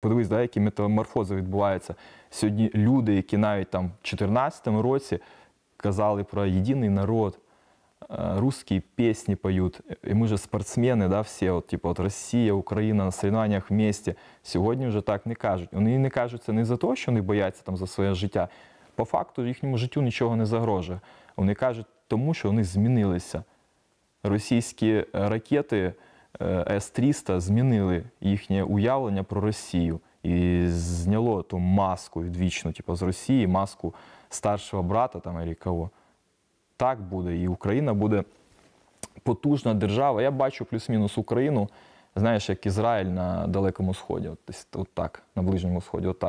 Подивись, да, які метаморфози відбуваються. Сьогодні люди, які навіть там в 2014 році казали про єдиний народ, е, русські пісні поють. І ми же спортсмени, да, всі, от, типу, от Росія, Україна на соревнованнях в місті. Сьогодні вже так не кажуть. Вони не кажуть це не за те, що вони бояться там за своє життя. По факту їхньому життю нічого не загрожує. Вони кажуть, тому що вони змінилися. Російські е, ракети. Е, С-300 змінили їхнє уявлення про Росію і зняло ту маску відвічну, типу, з Росії, маску старшого брата там або кого. Так буде, і Україна буде потужна держава. Я бачу плюс-мінус Україну, знаєш, як Ізраїль на Далекому Сході, от, от так, на Ближньому Сході. От так.